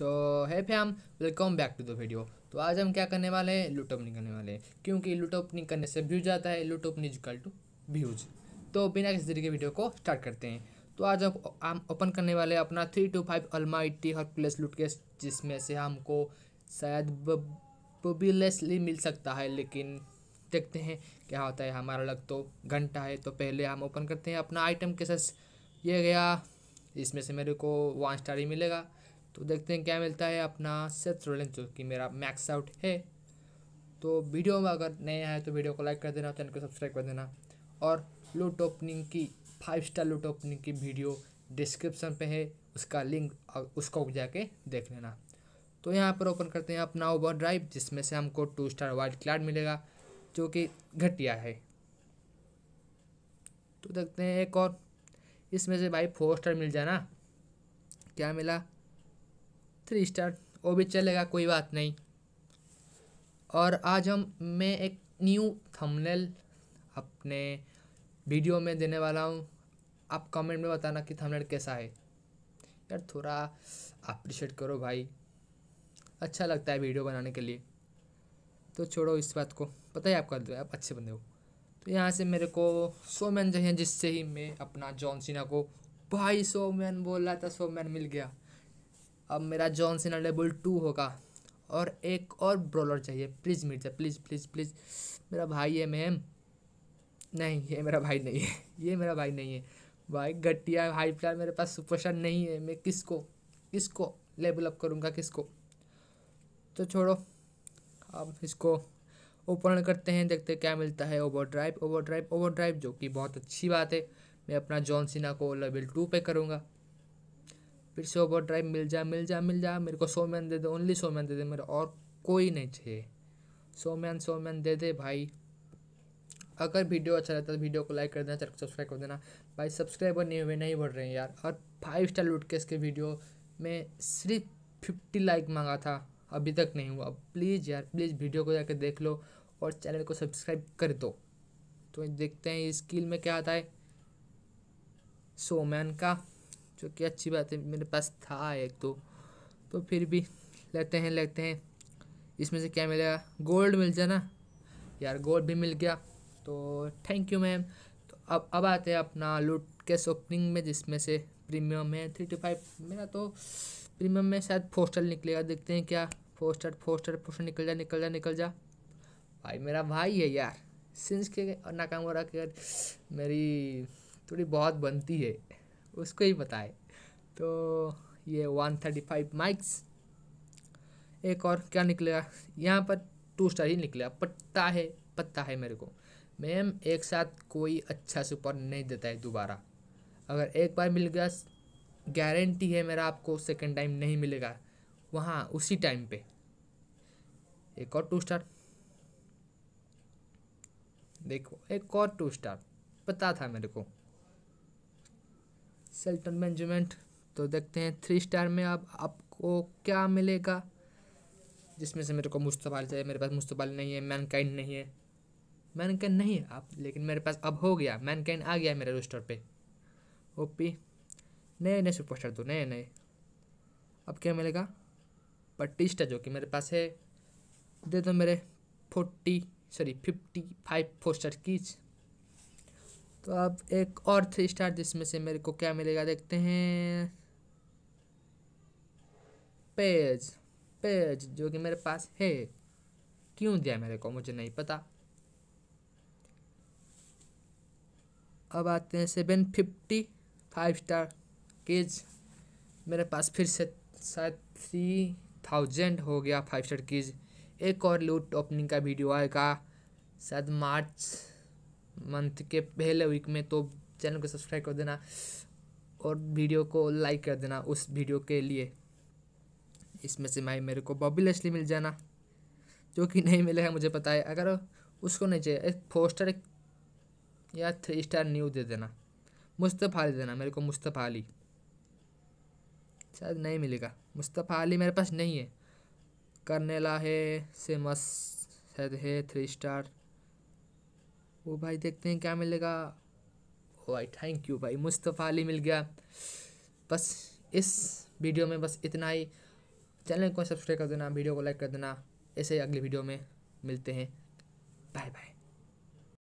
सो है fam welcome back to the video तो आज हम क्या करने वाले हैं लूट ओपनिंग करने वाले हैं क्योंकि लूट ओपनिंग करने से व्यूज आता है लूट ओपनिंग इजकल टू व्यूज तो बिना किसी तरीके वीडियो को स्टार्ट करते हैं तो आज हम ओपन करने वाले हैं अपना थ्री टू फाइव अलमा इट्टी हर प्लेस लूट केस जिसमें से हमको शायद बबीलेसली मिल सकता है लेकिन देखते हैं क्या होता है हमारा लग तो घंटा है तो पहले हम ओपन करते हैं अपना आइटम के साथ ये गया इसमें से मेरे को वन स्टार ही मिलेगा तो देखते हैं क्या मिलता है अपना सेट्रोलेंस जो कि मेरा मैक्स आउट है तो वीडियो में अगर नए आए तो वीडियो को लाइक कर देना चैनल को सब्सक्राइब कर देना और लूट ओपनिंग की फाइव स्टार लूट ओपनिंग की वीडियो डिस्क्रिप्शन पे है उसका लिंक उसको जाके देख लेना तो यहाँ पर ओपन करते हैं अपना ओवर ड्राइव जिसमें से हमको टू स्टार वाइल्ड क्लाड मिलेगा जो कि घटिया है तो देखते हैं एक और इसमें से भाई फोर स्टार मिल जाना क्या मिला थ्री स्टार वो भी चलेगा कोई बात नहीं और आज हम मैं एक न्यू थंबनेल अपने वीडियो में देने वाला हूँ आप कमेंट में बताना कि थंबनेल कैसा है यार थोड़ा अप्रिशिएट करो भाई अच्छा लगता है वीडियो बनाने के लिए तो छोड़ो इस बात को पता ही आप कर दो आप अच्छे बंदे हो तो यहाँ से मेरे को सो मैन चाहिए जिससे ही मैं अपना जॉन सीना को भाई सो मैन बोल रहा था सो मैन मिल गया अब मेरा जॉन सीना लेवल टू होगा और एक और ब्रॉलर चाहिए please Mirza please please please मेरा भाई है मैम नहीं ये मेरा भाई नहीं है ये मेरा भाई नहीं है भाई घटिया हाई प्लेयर मेरे पास सुपरस्टार नहीं है मैं किसको किसको लेवल अप करूँगा किसको तो छोड़ो अब इसको ओपन करते हैं देखते हैं क्या मिलता है overdrive overdrive overdrive जो कि बहुत अच्छी बात है मैं अपना जॉन सीना को लेवल टू पे करूँगा फिर से ओवर ड्राइव मिल जा मिल जा मिल जा मेरे को सो मैन दे दे ओनली सो मैन दे दे मेरे और कोई नहीं चाहिए सो मैन सो मैन दे दे भाई अगर वीडियो अच्छा लगता है तो वीडियो को लाइक कर देना चैनल को सब्सक्राइब कर देना भाई सब्सक्राइबर नहीं हुए नहीं बढ़ रहे हैं यार और फाइव स्टार लूट के इसके वीडियो में सिर्फ फिफ्टी लाइक मांगा था अभी तक नहीं हुआ प्लीज़ यार प्लीज़ वीडियो को जाकर देख लो और चैनल को सब्सक्राइब कर दो तो देखते हैं इस स्किल में क्या आता है सोमैन का जो कि अच्छी बात है मेरे पास था एक तो तो फिर भी लेते हैं लेते हैं इसमें से क्या मिलेगा गोल्ड मिल जाए ना यार गोल्ड भी मिल गया तो थैंक यू मैम तो अब अब आते हैं अपना लूट कैश ओपनिंग में जिसमें से प्रीमियम है थ्री टू फाइव मेरा तो प्रीमियम में शायद फोस्टर निकलेगा देखते हैं क्या फोस्टर फोस्टर फोस्टर निकल जा निकल जा निकल जा भाई मेरा भाई है यार सिंस के और नाकाम हो रहा मेरी थोड़ी बहुत बनती है उसको ही पता है तो ये वन थर्टी फाइव माइक्स एक और क्या निकलेगा यहाँ पर टू स्टार ही निकलेगा पत्ता है पत्ता है मेरे को मैम एक साथ कोई अच्छा सुपर नहीं देता है दोबारा अगर एक बार मिल गया गारंटी है मेरा आपको सेकेंड टाइम नहीं मिलेगा वहाँ उसी टाइम पे एक और टू स्टार देखो एक और टू स्टार पता था मेरे को सेल्टन मैनेजमेंट तो देखते हैं थ्री स्टार में आप आपको क्या मिलेगा जिसमें से मेरे को मुस्तबाल चाहिए मेरे पास मुस्तबाल नहीं है मैनकाइंड नहीं है मैनकाइंड नहीं है आप लेकिन मेरे पास अब हो गया मैनकाइंड आ गया मेरे रोस्टर पे ओपी नए नए सुपरस्टार दो नए नए अब क्या मिलेगा स्टार जो कि मेरे पास है दे दो मेरे forty sorry fifty five four star की तो अब एक और थ्री स्टार जिसमें से मेरे को क्या मिलेगा देखते हैं पेज पेज जो कि मेरे पास है क्यों दिया मेरे को मुझे नहीं पता अब आते हैं सेवन फिफ्टी फाइव स्टार केज मेरे पास फिर से शायद थ्री थाउजेंड हो गया फाइव स्टार केज एक और लूट ओपनिंग का वीडियो आएगा शायद मार्च मंथ के पहले वीक में तो चैनल को सब्सक्राइब कर देना और वीडियो को लाइक कर देना उस वीडियो के लिए इसमें से भाई मेरे को बॉबी लेस्ली मिल जाना जो कि नहीं मिलेगा मुझे पता है अगर उसको नहीं चाहिए एक फोर स्टार या थ्री स्टार न्यू दे देना मुस्तफ़ा अली देना मेरे को मुस्तफ़ा अली शायद नहीं मिलेगा मुस्तफ़ा अली मेरे पास नहीं है करनेला है सेमस शायद है थ्री स्टार वो भाई देखते हैं क्या मिलेगा ओ भाई थैंक यू भाई मुस्तफ़ा अली मिल गया बस इस वीडियो में बस इतना ही चैनल को सब्सक्राइब कर देना वीडियो को लाइक कर देना ऐसे ही अगली वीडियो में मिलते हैं बाय बाय